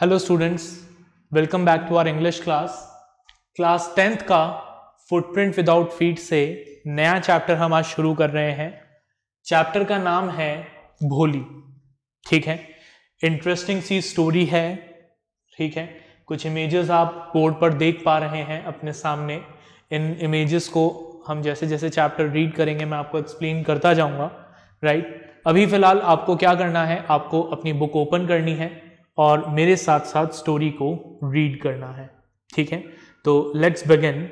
Hello students welcome back to our English class class tenth का footprint without feet से नया chapter हम आज शुरू कर रहे हैं चैप्टर का नाम है भोली ठीक है इंटरेस्टिंग सी स्टोरी है ठीक है कुछ इमेजेस आप बोर्ड पर देख पा रहे हैं अपने सामने इन इमेजेस को हम जैसे जैसे चैप्टर रीड करेंगे मैं आपको एक्सप्लेन करता जाऊंगा राइट अभी फ़िलहाल आपको क्या करना है आपको अपनी बुक ओपन करनी है और मेरे साथ साथ स्टोरी को रीड करना है ठीक है तो let's begin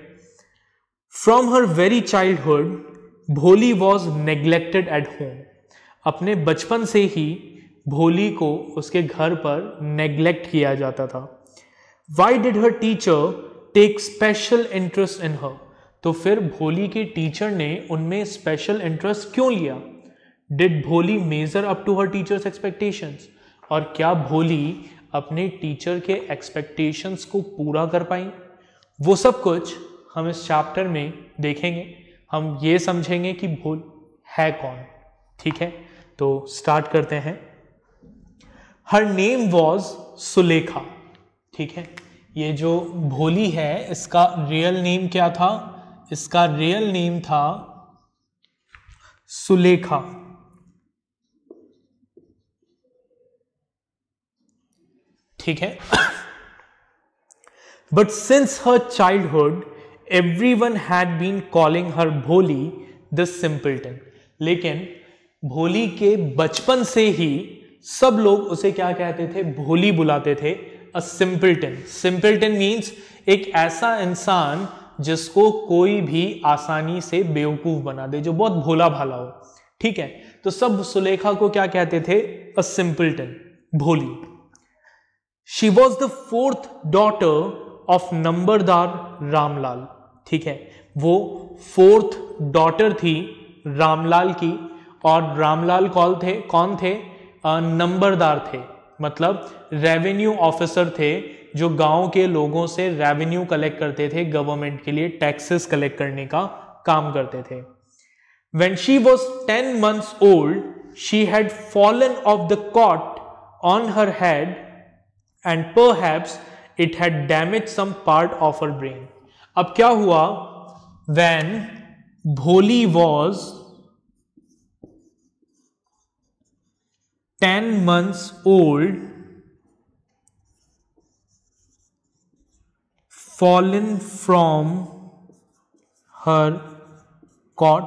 from her very childhood Bholi was neglected at home अपने बचपन से ही भोली को उसके घर पर नेग्लेक्ट किया जाता था why did her teacher take special interest in her तो फिर भोली के टीचर ने उनमें स्पेशल इंटरेस्ट क्यों लिया did Bholi measure up to her teachers expectations और क्या भोली अपने टीचर के एक्सपेक्टेशंस को पूरा कर पाई वो सब कुछ हम इस चैप्टर में देखेंगे हम ये समझेंगे कि भोल है कौन ठीक है तो स्टार्ट करते हैं हर नेम वॉज सुलेखा ठीक है ये जो भोली है इसका रियल नेम क्या था इसका रियल नेम था सुलेखा ठीक है but since her childhood everyone had been calling her Bholi the सिंपल्टन लेकिन भोली के बचपन से ही सब लोग उसे क्या कहते थे भोली बुलाते थे अ सिंपल्टन सिंपल्टन मीन्स एक ऐसा इंसान जिसको कोई भी आसानी से बेवकूफ बना दे जो बहुत भोला भाला हो ठीक है तो सब सुलेखा को क्या कहते थे a simpleton Bholi she was the fourth daughter of नंबरदार रामलाल ठीक है वो फोर्थ डॉटर थी रामलाल की और रामलाल कौन थे कौन थे नंबरदार थे मतलब रेवेन्यू ऑफिसर थे जो गांव के लोगों से रेवेन्यू कलेक्ट करते थे गवर्नमेंट के लिए टैक्सेस कलेक्ट करने का काम करते थे when she was ten months old she had fallen off the cot on her head and perhaps it had damage some part of her brain अब क्या हुआ when Bholi was ten months old fallen from her cot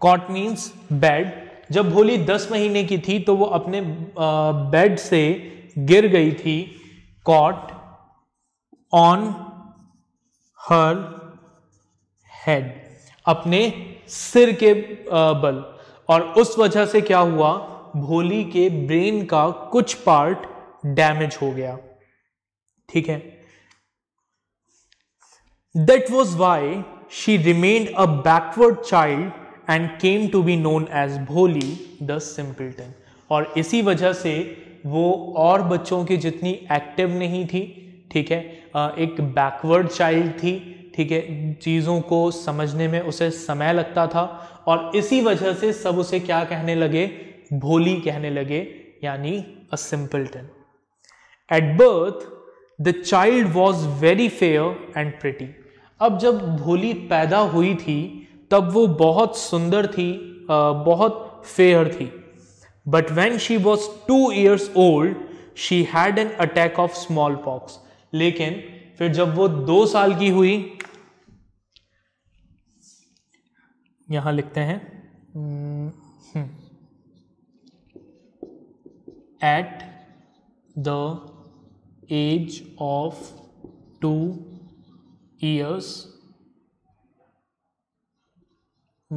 cot means bed जब भोली दस महीने की थी तो वो अपने बेड से गिर गई थी caught on her head अपने सिर के बल और उस वजह से क्या हुआ भोली के ब्रेन का कुछ पार्ट डैमेज हो गया ठीक है that was why she remained a backward child and came to be known as Bholi the simpleton और इसी वजह से वो और बच्चों की जितनी एक्टिव नहीं थी ठीक है एक बैकवर्ड चाइल्ड थी ठीक है चीज़ों को समझने में उसे समय लगता था और इसी वजह से सब उसे क्या कहने लगे भोली कहने लगे यानी a simpleton at birth the child was very fair and pretty अब जब भोली पैदा हुई थी तब वो बहुत सुंदर थी बहुत फेयर थी But when she was two years old, she had an attack of smallpox. लेकिन फिर जब वो दो साल की हुई यहां लिखते हैं at the age of two years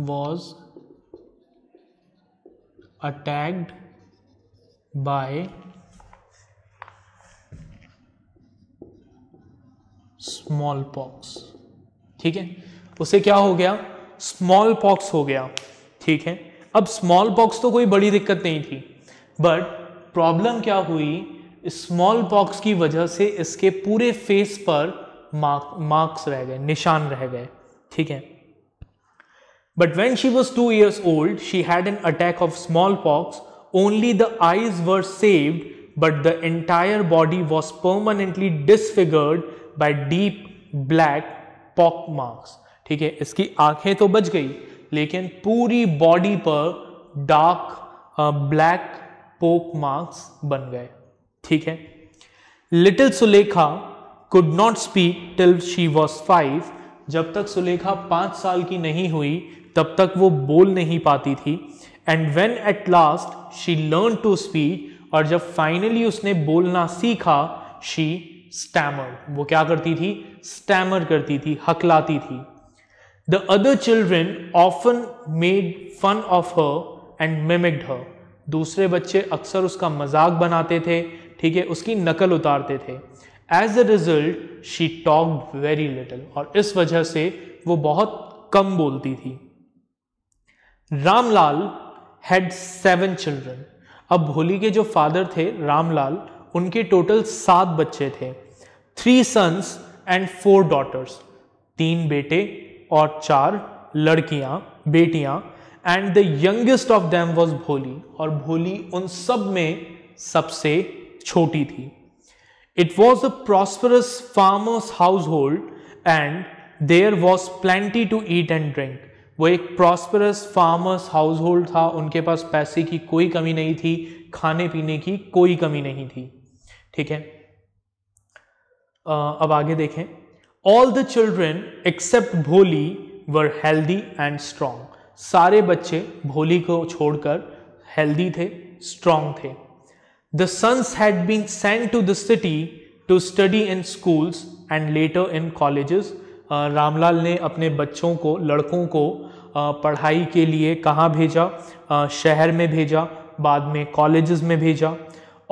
was attacked by smallpox ठीक है उसे क्या हो गया स्मॉल पॉक्स हो गया ठीक है अब स्मॉल पॉक्स तो कोई बड़ी दिक्कत नहीं थी बट प्रॉब्लम क्या हुई स्मॉल पॉक्स की वजह से इसके पूरे फेस पर मार्क्स रह गए निशान रह गए ठीक है But when she was two years old, she had an attack of smallpox. Only the eyes were saved, but the entire body was permanently disfigured by deep black pock marks. ठीक है इसकी आंखें तो बच गई लेकिन पूरी बॉडी पर डार्क ब्लैक पोक मार्क्स बन गए ठीक है little Sulekha could not speak till she was five जब तक सुलेखा पांच साल की नहीं हुई तब तक वो बोल नहीं पाती थी and when at last she learn to speak और जब फाइनली उसने बोलना सीखा शी स्टैमर वो क्या करती थी स्टैमर करती थी हकलाती थी the other children often made fun of her and mimicked her दूसरे बच्चे अक्सर उसका मजाक बनाते थे ठीक है उसकी नकल उतारते थे as a result she talk very little और इस वजह से वो बहुत कम बोलती थी रामलाल हैड सेवन चिल्ड्रन अब भोली के जो फादर थे रामलाल उनके टोटल सात बच्चे थे three sons and four daughters तीन बेटे और चार लड़कियां बेटियां and the youngest of them was Bholi और भोली उन सब में सबसे छोटी थी it was a prosperous farmer's household and there was plenty to eat and drink वो एक प्रॉस्परस फार्मर्स हाउस होल्ड था उनके पास पैसे की कोई कमी नहीं थी खाने पीने की कोई कमी नहीं थी ठीक है अब आगे देखें ऑल द चिल्ड्रेन एक्सेप्ट भोली वर हेल्दी एंड स्ट्रांग सारे बच्चे भोली को छोड़कर हेल्दी थे स्ट्रांग थे the sons had been send to the city to study in schools and later in colleges Ramlal ने अपने बच्चों को लड़कों को पढ़ाई के लिए कहाँ भेजा शहर में भेजा बाद में कॉलेजेस में भेजा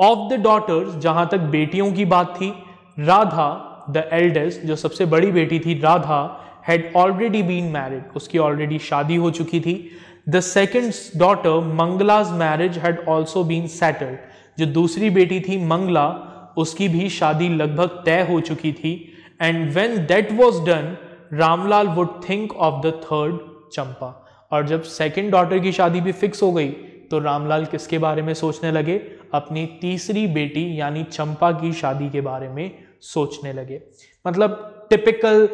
ऑफ द डॉटर्स जहाँ तक बेटियों की बात थी राधा द एल्डेस्ट जो सबसे बड़ी बेटी थी Radha had already been married उसकी ऑलरेडी शादी हो चुकी थी the second daughter Mangla's marriage had also been settled जो दूसरी बेटी थी मंगला उसकी भी शादी लगभग तय हो चुकी थी and when that was done Ramlal would think of the third Champa और जब सेकेंड डॉटर की शादी भी फिक्स हो गई तो रामलाल किसके बारे में सोचने लगे अपनी तीसरी बेटी यानी चंपा की शादी के बारे में सोचने लगे मतलब टिपिकल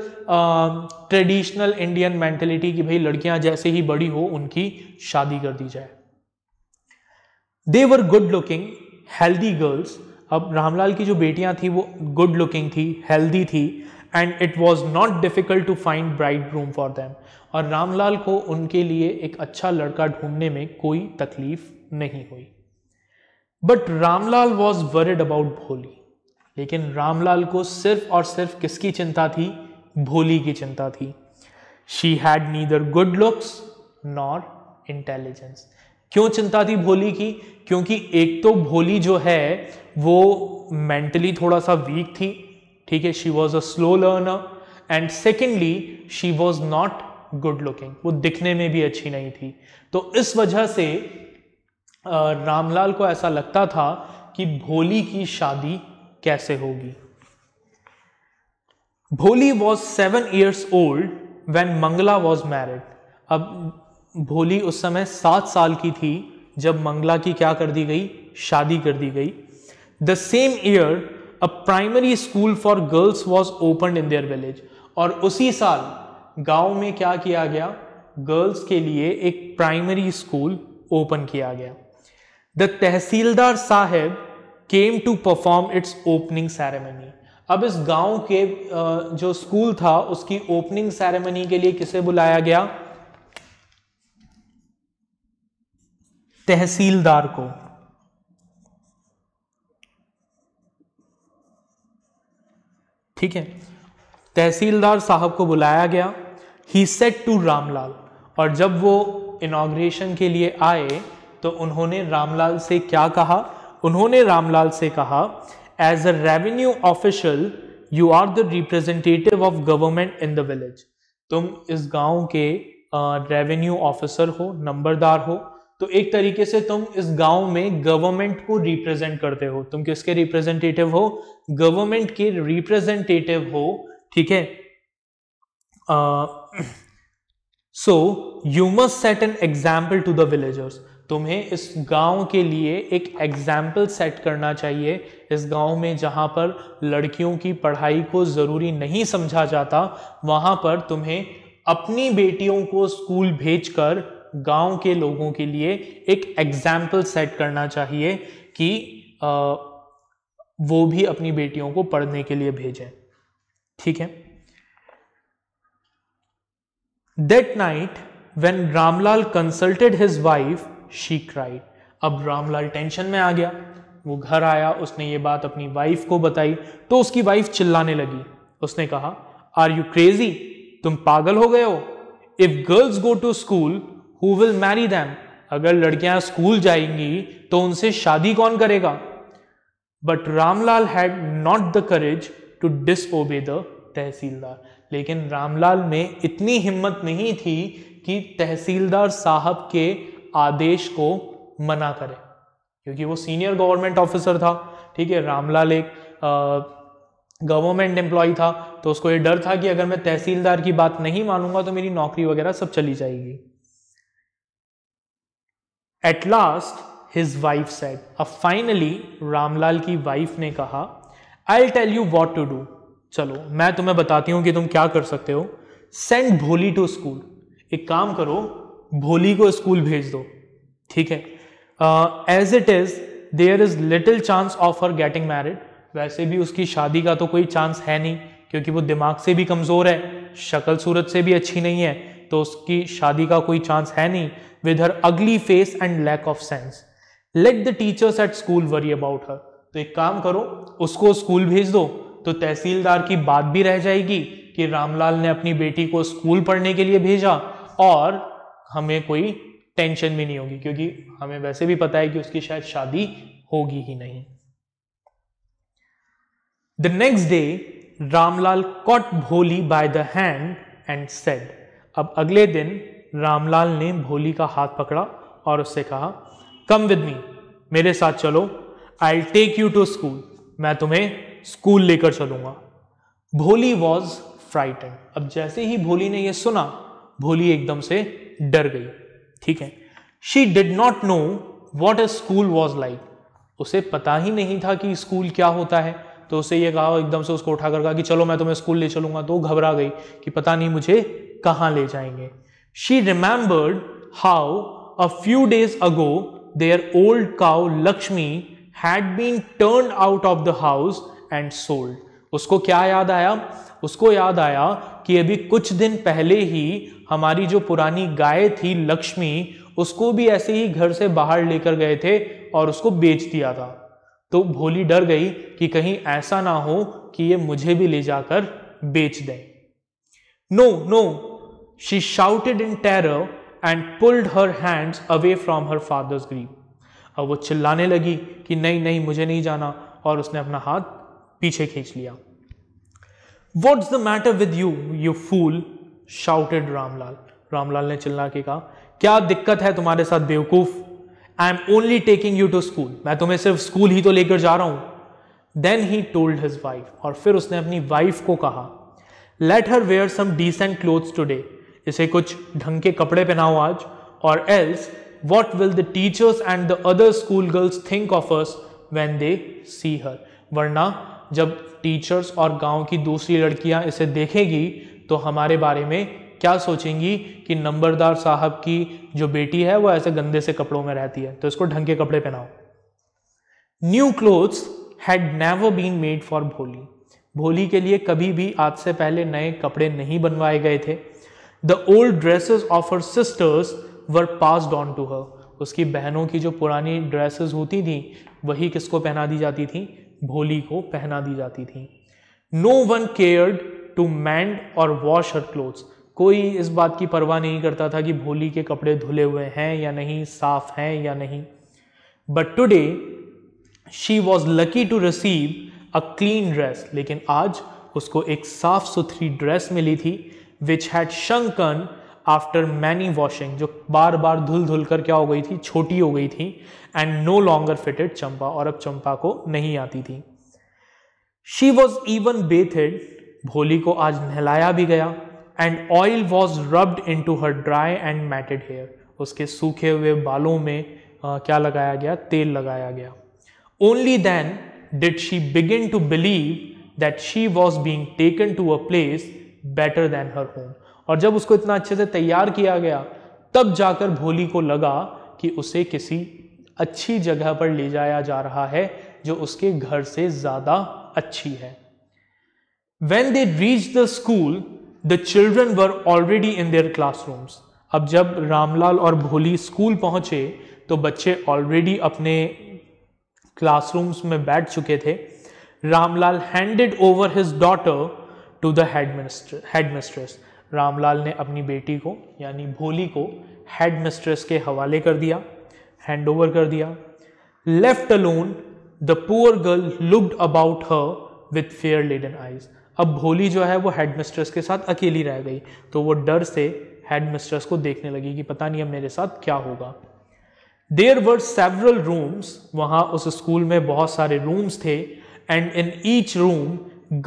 ट्रेडिशनल इंडियन मेंटेलिटी की भाई लड़कियां जैसे ही बड़ी हो उनकी शादी कर दी जाए they were good looking healthy girls अब रामलाल की जो बेटियां थी वो गुड लुकिंग थी हेल्दी थी and it was not difficult to find bridegrooms for them और रामलाल को उनके लिए एक अच्छा लड़का ढूंढने में कोई तकलीफ नहीं हुई but Ramlal was worried about Bholi लेकिन रामलाल को सिर्फ और सिर्फ किसकी चिंता थी भोली की चिंता थी she had neither good looks nor intelligence क्यों चिंता थी भोली की क्योंकि एक तो भोली जो है वो मेंटली थोड़ा सा वीक थी ठीक है she was a slow learner and secondly she was not good looking वो दिखने में भी अच्छी नहीं थी तो इस वजह से रामलाल को ऐसा लगता था कि भोली की शादी कैसे होगी Bholi was seven years old when Mangala was married अब भोली उस समय सात साल की थी जब मंगला की क्या कर दी गई शादी कर दी गई the same year a primary school for girls was open in their village और उसी साल गांव में क्या किया गया गर्ल्स के लिए एक प्राइमरी स्कूल ओपन किया गया the tahsildar sahib came to perform its opening ceremony अब इस गांव के जो स्कूल था उसकी ओपनिंग सेरेमनी के लिए किसे बुलाया गया तहसीलदार को ठीक है तहसीलदार साहब को बुलाया गया ही सेट टू रामलाल और जब वो इनाग्रेशन के लिए आए तो उन्होंने रामलाल से क्या कहा उन्होंने रामलाल से कहा as a revenue official you are the representative of government in the village तुम इस गांव के रेवेन्यू ऑफिसर हो नंबरदार हो तो एक तरीके से तुम इस गांव में गवर्नमेंट को रिप्रेजेंट करते हो तुम किसके रिप्रेजेंटेटिव हो गवर्नमेंट के रिप्रेजेंटेटिव हो ठीक है so you must set an example to the villagers तुम्हें इस गांव के लिए एक एग्जाम्पल सेट करना चाहिए इस गांव में जहां पर लड़कियों की पढ़ाई को ज़रूरी नहीं समझा जाता वहां पर तुम्हें अपनी बेटियों को स्कूल भेजकर गांव के लोगों के लिए एक एग्जाम्पल सेट करना चाहिए कि आ, वो भी अपनी बेटियों को पढ़ने के लिए भेजें ठीक है that night when Ramlal consulted his wife she cried अब रामलाल टेंशन में आ गया वो घर आया उसने ये बात अपनी वाइफ को बताई तो उसकी वाइफ चिल्लाने लगी उसने कहा आर यू क्रेजी तुम पागल हो गए हो if girls go to school who will marry them अगर लड़कियां स्कूल जाएंगी तो उनसे शादी कौन करेगा but Ramlal had not the courage to disobey the tahsildar लेकिन रामलाल में इतनी हिम्मत नहीं थी कि तहसीलदार साहब के आदेश को मना करे क्योंकि वो सीनियर गवर्नमेंट ऑफिसर था ठीक है रामलाल एक गवर्नमेंट एम्प्लॉय था तो उसको ये डर था कि अगर मैं तहसीलदार की बात नहीं मानूंगा तो मेरी नौकरी वगैरह सब चली जाएगी at last his wife said अब फाइनली रामलाल की वाइफ ने कहा I tell you what to do चलो मैं तुम्हें बताती हूँ कि तुम क्या कर सकते हो सेंड भोली टू स्कूल एक काम करो भोली को स्कूल भेज दो ठीक है as it is there is little chance of her getting married वैसे भी उसकी शादी का तो कोई चांस है नहीं क्योंकि वो दिमाग से भी कमज़ोर है शक्ल सूरत से भी अच्छी नहीं है तो उसकी शादी का कोई चांस है नहीं with her ugly face and lack of sense let the teachers at school worry about her तो एक काम करो उसको स्कूल भेज दो तो तहसीलदार की बात भी रह जाएगी कि रामलाल ने अपनी बेटी को स्कूल पढ़ने के लिए भेजा और हमें कोई टेंशन भी नहीं होगी क्योंकि हमें वैसे भी पता है कि उसकी शायद शादी होगी ही नहीं the next day Ramlal caught Bholi by the hand and said अब अगले दिन रामलाल ने भोली का हाथ पकड़ा और उससे कहा कम विद मी मेरे साथ चलो I take you to school मैं तुम्हें स्कूल लेकर चलूंगा भोली वॉज फ्राइटन अब जैसे ही भोली ने यह सुना भोली एकदम से डर गई ठीक है she did not know what a school was like उसे पता ही नहीं था कि स्कूल क्या होता है तो उसे यह कहा एकदम से उसको उठाकर कहा कि चलो मैं तुम्हें स्कूल ले चलूंगा तो घबरा गई कि पता नहीं मुझे कहाँ ले जाएंगे She remembered how a few days ago their old cow Lakshmi had been turned out of the house and sold. उसको क्या याद आया उसको याद आया कि अभी कुछ दिन पहले ही हमारी जो पुरानी गाय थी लक्ष्मी उसको भी ऐसे ही घर से बाहर लेकर गए थे और उसको बेच दिया था तो भोली डर गई कि कहीं ऐसा ना हो कि ये मुझे भी ले जाकर बेच दें no no She shouted in terror and pulled her hands away from her father's grip. अब वो चिल्लाने लगी कि नहीं नहीं मुझे नहीं जाना और उसने अपना हाथ पीछे खींच लिया what's the matter with you you fool shouted Ramlal Ramlal ने चिल्ला के कहा क्या दिक्कत है तुम्हारे साथ बेवकूफ I am only taking you to school मैं तुम्हें सिर्फ स्कूल ही तो लेकर जा रहा हूं then he told his wife और फिर उसने अपनी वाइफ को कहा let her wear some decent clothes today इसे कुछ ढंग के कपड़े पहनाओ आज और else what will the teachers and the other school girls think of us when they see her वरना जब टीचर्स और गांव की दूसरी लड़कियां इसे देखेगी तो हमारे बारे में क्या सोचेंगी कि नंबरदार साहब की जो बेटी है वो ऐसे गंदे से कपड़ों में रहती है तो इसको ढंग के कपड़े पहनाओ new clothes had never been made for Bholi Bholi के लिए कभी भी आज से पहले नए कपड़े नहीं बनवाए गए थे the old dresses of her sisters were passed on to her उसकी बहनों की जो पुरानी ड्रेसेस होती थी वही किसको पहना दी जाती थी भोली को पहना दी जाती थी no one cared to mend or wash her clothes कोई इस बात की परवाह नहीं करता था कि भोली के कपड़े धुले हुए हैं या नहीं साफ हैं या नहीं but today she was lucky to receive a clean dress लेकिन आज उसको एक साफ सुथरी ड्रेस मिली थी which had shrunken after many washing जो बार बार धुल धुल कर क्या हो गई थी छोटी हो गई थी and no longer fitted Champa और अब चंपा को नहीं आती थी शी वॉज इवन बेथेड भोली को आज नहलाया भी गया and oil was rubbed into her dry and matted hair उसके सूखे हुए बालों में आ, क्या लगाया गया तेल लगाया गया only then did she begin to believe that she was being taken to a place better than her home और जब उसको इतना अच्छे से तैयार किया गया तब जाकर भोली को लगा कि उसे किसी अच्छी जगह पर ले जाया जा रहा है जो उसके घर से ज्यादा अच्छी है when they reach the school the children were already in their classrooms अब जब रामलाल और भोली स्कूल पहुंचे तो बच्चे ऑलरेडी अपने क्लासरूम्स में बैठ चुके थे Ramlal handed over his daughter to the head headmistress Ramlal ने अपनी बेटी को यानी भोली को हेड मिस्ट्रेस के हवाले कर दिया हैंड ओवर कर दिया left alone the poor girl looked about her with fear laden eyes अब भोली जो है वो हेड मिस्ट्रेस के साथ अकेली रह गई तो वो डर से हेड मिस्ट्रेस को देखने लगी कि पता नहीं अब मेरे साथ क्या होगा देयर वर सेवरल रूम्स वहाँ उस स्कूल में बहुत सारे रूम्स थे and in each room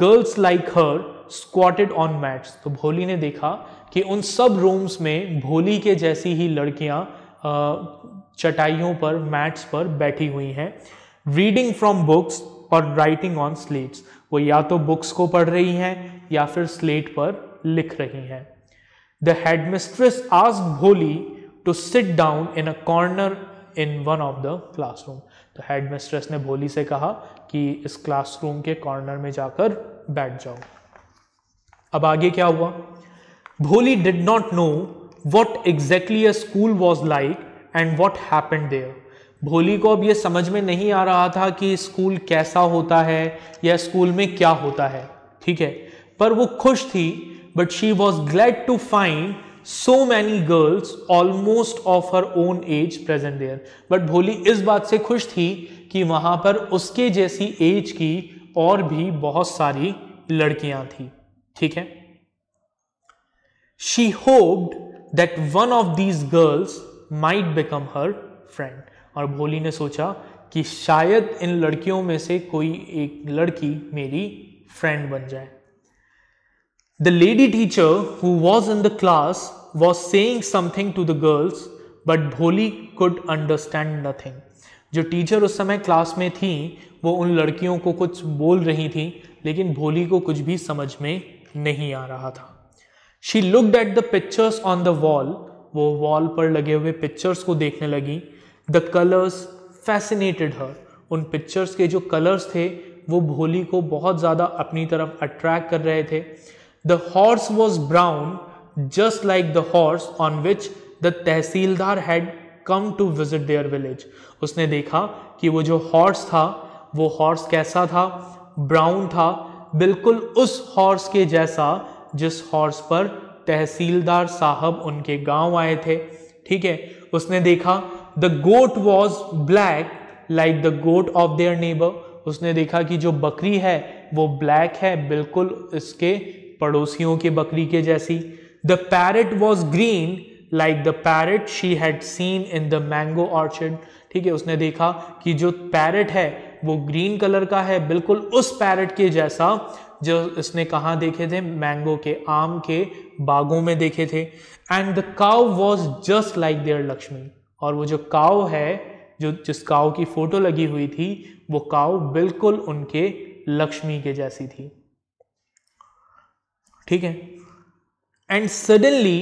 girls like her squatted on mats तो भोली ने देखा कि उन सब रूम्स में भोली के जैसी ही लड़कियां चटाइयों पर मैट्स पर बैठी हुई हैं रीडिंग फ्रॉम बुक्स और राइटिंग ऑन स्लेट्स वो या तो बुक्स को पढ़ रही हैं या फिर स्लेट पर लिख रही हैं द हेडमिस्ट्रेस आज Bholi to sit down in a corner in one of the classroom तो हेडमिस्ट्रेस ने भोली से कहा कि इस क्लासरूम के कॉर्नर में जाकर बैठ जाओ अब आगे क्या हुआ Bholi did not know what exactly a school was like and what happen there Bholi को अब यह समझ में नहीं आ रहा था कि स्कूल कैसा होता है या स्कूल में क्या होता है ठीक है पर वो खुश थी but she was glad to find so many girls almost of her own age present there but Bholi इस बात से खुश थी कि वहां पर उसके जैसी एज की और भी बहुत सारी लड़कियां थी ठीक है she hoped that one of these girls might become her friend और भोली ने सोचा कि शायद इन लड़कियों में से कोई एक लड़की मेरी फ्रेंड बन जाए the lady teacher who was in the class was saying something to the girls but Bholi could understand nothing जो टीचर उस समय क्लास में थी वो उन लड़कियों को कुछ बोल रही थी लेकिन भोली को कुछ भी समझ में नहीं आ रहा था she looked at the pictures on the wall वो वॉल पर लगे हुए पिक्चर्स को देखने लगी द कलर्स फैसिनेटेड हर उन पिक्चर्स के जो कलर्स थे वो भोली को बहुत ज़्यादा अपनी तरफ अट्रैक्ट कर रहे थे the horse was brown just like the horse on which the tahsildar had come to visit their village उसने देखा कि वो जो हॉर्स था वो हॉर्स कैसा था ब्राउन था बिल्कुल उस हॉर्स के जैसा जिस हॉर्स पर तहसीलदार साहब उनके गांव आए थे ठीक है उसने देखा the goat was black like the goat of their neighbour उसने देखा कि जो बकरी है वो ब्लैक है बिल्कुल इसके पड़ोसियों के बकरी के जैसी the parrot was green like the parrot she had seen in the mango orchard ठीक है उसने देखा कि जो पैरट है वो ग्रीन कलर का है बिल्कुल उस पैरट के जैसा जो इसने कहाँ देखे थे मैंगो के आम के बागों में देखे थे and the cow was just like their Lakshmi और वो जो काउ है जो जिस काउ की फोटो लगी हुई थी वो काउ बिल्कुल उनके लक्ष्मी के जैसी थी ठीक है and suddenly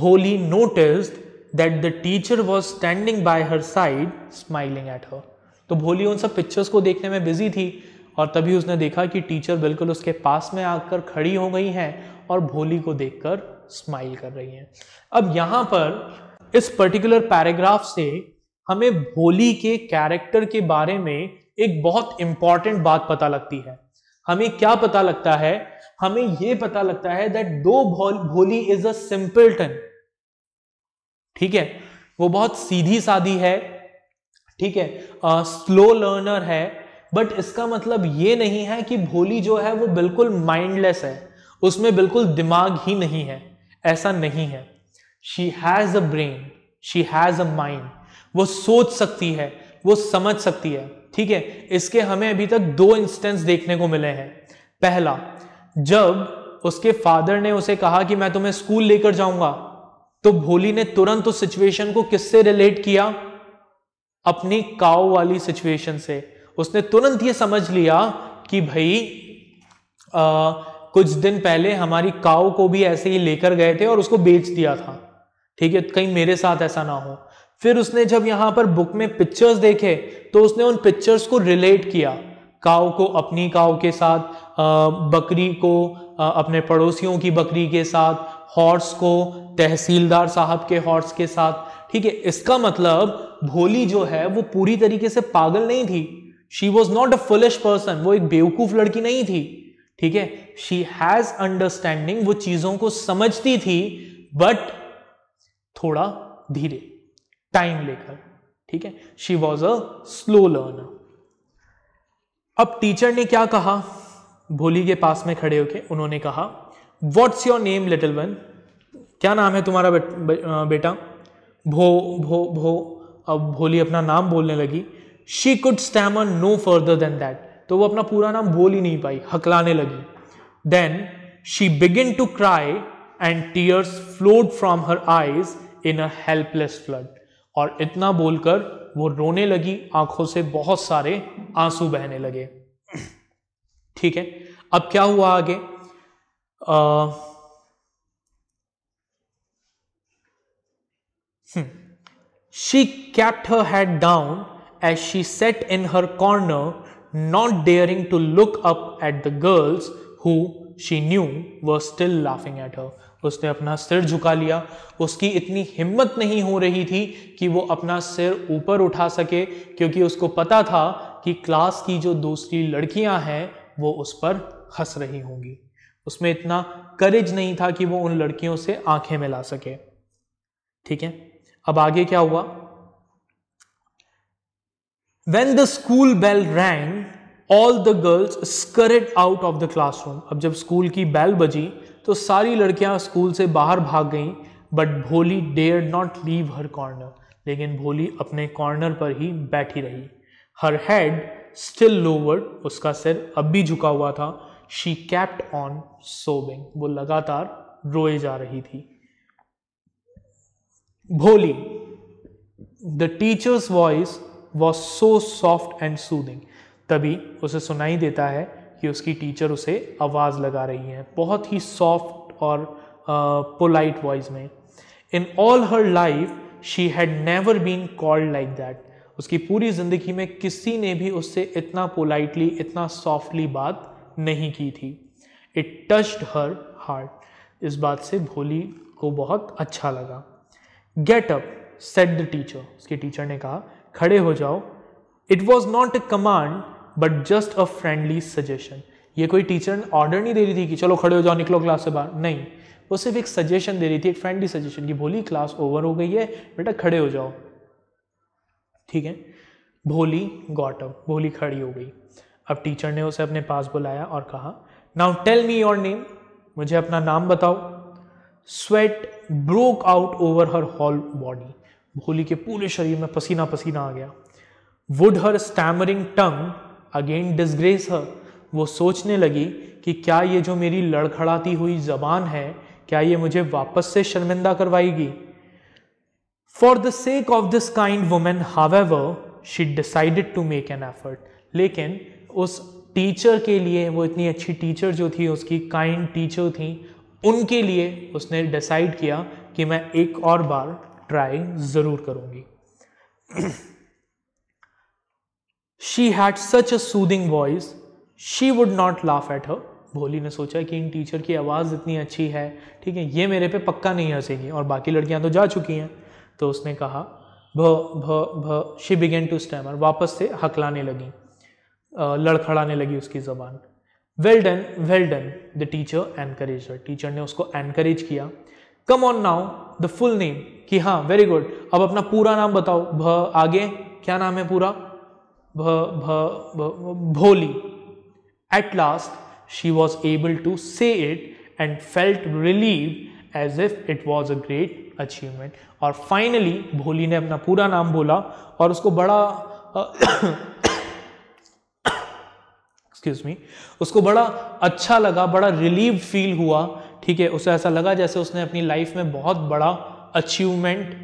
Bholi notice that the teacher was standing by her side smiling at her तो भोली उन सब पिक्चर्स को देखने में बिजी थी और तभी उसने देखा कि टीचर बिल्कुल उसके पास में आकर खड़ी हो गई हैं और भोली को देखकर स्माइल कर रही हैं अब यहाँ पर इस पर्टिकुलर पैराग्राफ से हमें भोली के कैरेक्टर के बारे में एक बहुत इंपॉर्टेंट बात पता लगती है हमें क्या पता लगता है हमें यह पता लगता है दैट दो भोली इज अ सिंपल्टन ठीक है वो बहुत सीधी सादी है ठीक है स्लो लर्नर है बट इसका मतलब ये नहीं है कि भोली जो है वो बिल्कुल माइंडलेस है उसमें बिल्कुल दिमाग ही नहीं है ऐसा नहीं है she has a brain she has a mind वो सोच सकती है वो समझ सकती है ठीक है इसके हमें अभी तक दो इंस्टेंस देखने को मिले हैं पहला जब उसके फादर ने उसे कहा कि मैं तुम्हें स्कूल लेकर जाऊंगा तो भोली ने तुरंत उस सिचुएशन को किससे रिलेट किया अपनी काओ वाली सिचुएशन से उसने तुरंत ये समझ लिया कि भाई आ, कुछ दिन पहले हमारी काओ को भी ऐसे ही लेकर गए थे और उसको बेच दिया था ठीक है कहीं मेरे साथ ऐसा ना हो फिर उसने जब यहाँ पर बुक में पिक्चर्स देखे तो उसने उन पिक्चर्स को रिलेट किया काओ को अपनी काओ के साथ बकरी को अपने पड़ोसियों की बकरी के साथ हॉर्स को तहसीलदार साहब के हॉर्स के साथ ठीक है इसका मतलब भोली जो है वो पूरी तरीके से पागल नहीं थी she was not a foolish person वो एक बेवकूफ लड़की नहीं थी ठीक है शी हैज अंडरस्टैंडिंग वो चीजों को समझती थी बट थोड़ा धीरे टाइम लेकर ठीक है she was a slow learner अब टीचर ने क्या कहा भोली के पास में खड़े होके उन्होंने कहा what's your name little one क्या नाम है तुम्हारा बेटा भो भो भो अब भोली अपना नाम बोलने लगी she could stammer no further than that तो वो अपना पूरा नाम बोल ही नहीं पाई हकलाने लगी then she begin to cry and tears flowed from her eyes in a helpless flood और इतना बोलकर वो रोने लगी आंखों से बहुत सारे आंसू बहने लगे ठीक है अब क्या हुआ आगे आ, Hmm. She kept her head down as she sat in her corner, not daring to look up at the girls who she knew were still laughing at her. उसने अपना सिर झुका लिया उसकी इतनी हिम्मत नहीं हो रही थी कि वो अपना सिर ऊपर उठा सके क्योंकि उसको पता था कि क्लास की जो दूसरी लड़कियां हैं वो उस पर हंस रही होंगी उसमें इतना करेज नहीं था कि वो उन लड़कियों से आंखें मिला सके ठीक है अब आगे क्या हुआ when the school bell rang all the girls scurried out of the classroom अब जब स्कूल की बेल बजी तो सारी लड़कियां स्कूल से बाहर भाग गईं but Bholi dare not leave her corner लेकिन भोली अपने कॉर्नर पर ही बैठी रही हर हेड स्टिल लोवर्ड उसका सिर अब भी झुका हुआ था शी कैप्ट ऑन सोबिंग वो लगातार रोए जा रही थी Bholi. The teacher's voice was so soft and soothing. तभी उसे सुनाई देता है कि उसकी टीचर उसे आवाज़ लगा रही है बहुत ही सॉफ्ट और पोलाइट वॉइस में in all her life she had never been called like that उसकी पूरी ज़िंदगी में किसी ने भी उससे इतना पोलाइटली इतना सॉफ्टली बात नहीं की थी इट टच्ड हर हार्ट इस बात से भोली को बहुत अच्छा लगा get up said the teacher उसके टीचर ने कहा खड़े हो जाओ it was not a command but just a friendly suggestion ये कोई टीचर ऑर्डर नहीं दे रही थी कि चलो खड़े हो जाओ निकलो क्लास से बाहर नहीं वो सिर्फ एक सजेशन दे रही थी एक फ्रेंडली सजेशन कि भोली क्लास ओवर हो गई है बेटा खड़े हो जाओ ठीक है भोली गॉट अप भोली खड़ी हो गई अब टीचर ने उसे अपने पास बुलाया और कहा now tell me your name मुझे अपना नाम बताओ sweat broke out over her whole body भोली के पूरे शरीर में पसीना पसीना आ गया would her stammering tongue again disgrace her वो सोचने लगी कि क्या ये जो मेरी लड़खड़ाती हुई जबान है क्या ये मुझे वापस से शर्मिंदा करवाएगी for the sake of this kind women however she decided to make an effort लेकिन उस टीचर के लिए वो इतनी अच्छी टीचर जो थी उसकी काइंड टीचर थी उनके लिए उसने डिसाइड किया कि मैं एक और बार ट्राई ज़रूर करूंगी she had such a soothing voice she would not laugh at her Bholi ने सोचा कि इन टीचर की आवाज़ इतनी अच्छी है ठीक है ये मेरे पे पक्का नहीं हंसेगी और बाकी लड़कियां तो जा चुकी हैं तो उसने कहा भ भ भ शी बिगेन टू स्टैमर वापस से हकलाने लगी लड़खड़ाने लगी उसकी ज़बान well done well done the teacher encourage teacher ने उसको एनकरेज किया come on now the full name कि हाँ वेरी गुड अब अपना पूरा नाम बताओ भ आगे क्या नाम है पूरा भ भ, Bholi at last she was able to say it and felt relieve as if it was a great achievement और फाइनली भोली ने अपना पूरा नाम बोला और उसको बड़ा एक्सक्यूज मी उसको बड़ा अच्छा लगा बड़ा रिलीव फील हुआ ठीक है उसे ऐसा लगा जैसे उसने अपनी लाइफ में बहुत बड़ा अचीवमेंट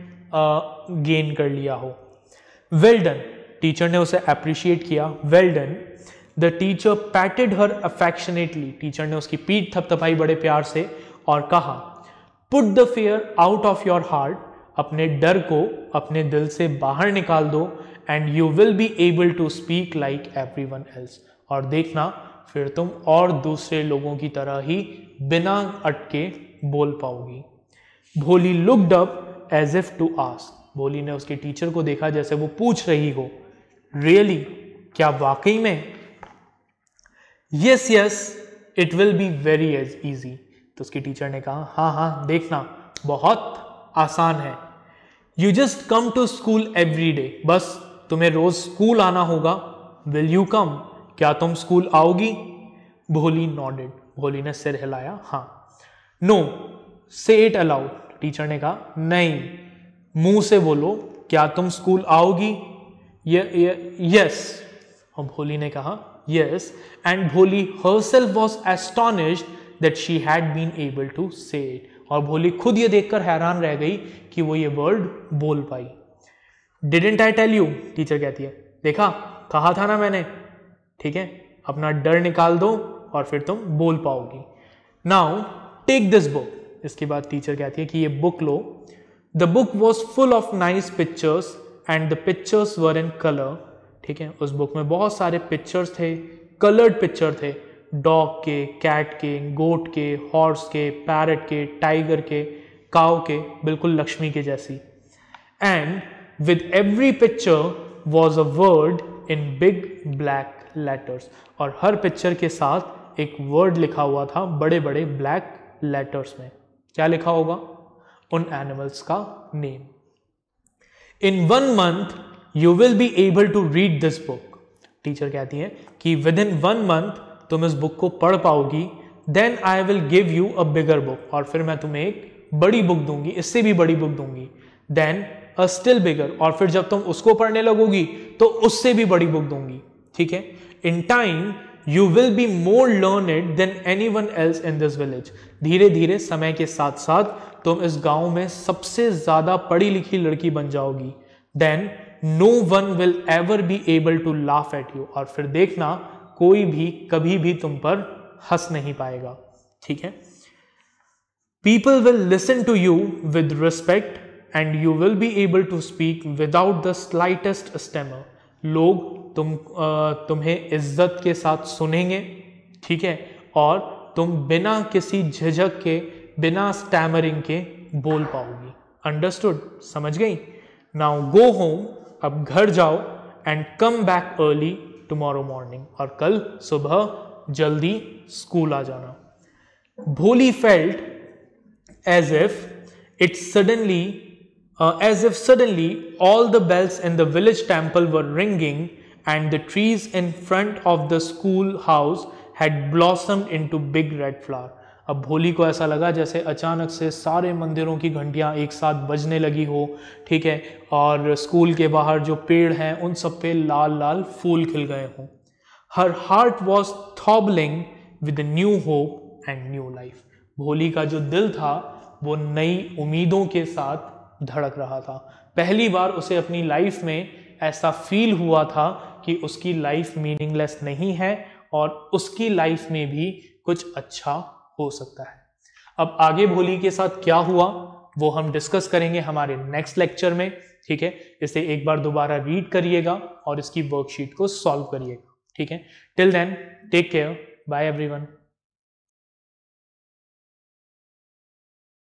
गेन कर लिया हो वेल डन टीचर ने उसे अप्रिशिएट किया well done the teacher patted her affectionately teacher ने उसकी पीठ थपथपाई बड़े प्यार से और कहा put the fear out of your heart अपने डर को अपने दिल से बाहर निकाल दो and you will be able to speak like everyone else और देखना फिर तुम और दूसरे लोगों की तरह ही बिना अटके बोल पाओगी Bholi looked up as if to ask Bholi ने उसके टीचर को देखा जैसे वो पूछ रही हो रियली really? क्या वाकई में yes yes it will be very as easy तो उसके टीचर ने कहा हाँ हाँ देखना बहुत आसान है you just come to school every day बस तुम्हें रोज स्कूल आना होगा विल यू कम क्या तुम स्कूल आओगी भोली नॉडेड भोली ने सिर हिलाया हाँ नो से इट अलाउड टीचर ने कहा नहीं मुंह से बोलो क्या तुम स्कूल आओगी यस और भोली ने कहा yes and Bholi herself was astonish that she had been able to say it और भोली खुद ये देखकर हैरान रह गई कि वो ये वर्ड बोल पाई didn't I tell you teacher कहती है देखा कहा था ना मैंने ठीक है अपना डर निकाल दो और फिर तुम बोल पाओगी नाउ टेक दिस बुक इसके बाद टीचर कहती है कि ये बुक लो the book was full of nice pictures and the pictures were in colour ठीक है उस बुक में बहुत सारे पिक्चर्स थे कलर्ड पिक्चर थे डॉग के कैट के गोट के हॉर्स के पैरट के टाइगर के काउ के बिल्कुल लक्ष्मी के जैसी and with every picture was a word in big black letters और हर पिक्चर के साथ एक वर्ड लिखा हुआ था बड़े बड़े ब्लैक लेटर्स में क्या लिखा होगा उन एनिमल्स का name in one month you will be able to read this book teacher कहती है कि विद इन वन मंथ तुम इस बुक को पढ़ पाओगी then I will give you a bigger book और फिर मैं तुम्हें एक बड़ी बुक दूंगी इससे भी बड़ी बुक दूंगी देन अ स्टिल बिगर और फिर जब तुम उसको पढ़ने लगोगी तो उससे भी बड़ी बुक दूंगी ठीक है in time you will be more learned than anyone else in this village धीरे धीरे समय के साथ साथ तुम इस गांव में सबसे ज्यादा पढ़ी लिखी लड़की बन जाओगी then no one will ever be able to laugh at you और फिर देखना कोई भी कभी भी तुम पर हंस नहीं पाएगा ठीक है people will listen to you with respect and you will be able to speak without the slightest stammer लोग तुम तुम्हें इज्जत के साथ सुनेंगे ठीक है और तुम बिना किसी झिझक के बिना स्टैमरिंग के बोल पाओगी अंडरस्टूड समझ गई नाउ गो होम अब घर जाओ and come back early tomorrow morning और कल सुबह जल्दी स्कूल आ जाना Bholi felt as if it suddenly as if suddenly all the bells in the village temple were ringing and the trees in front of the school house had blossomed into big red flower अब भोली को ऐसा लगा जैसे अचानक से सारे मंदिरों की घंटियाँ एक साथ बजने लगी हो ठीक है और स्कूल के बाहर जो पेड़ हैं उन सब पे लाल लाल फूल खिल गए हों her heart was throbbing with new hope and new life Bholi का जो दिल था वो नई उम्मीदों के साथ धड़क रहा था पहली बार उसे अपनी लाइफ में ऐसा फील हुआ था कि उसकी लाइफ मीनिंगलेस नहीं है और उसकी लाइफ में भी कुछ अच्छा हो सकता है अब आगे भोली के साथ क्या हुआ वो हम डिस्कस करेंगे हमारे नेक्स्ट लेक्चर में ठीक है इसे एक बार दोबारा रीड करिएगा और इसकी वर्कशीट को सॉल्व करिएगा ठीक है till then take care bye everyone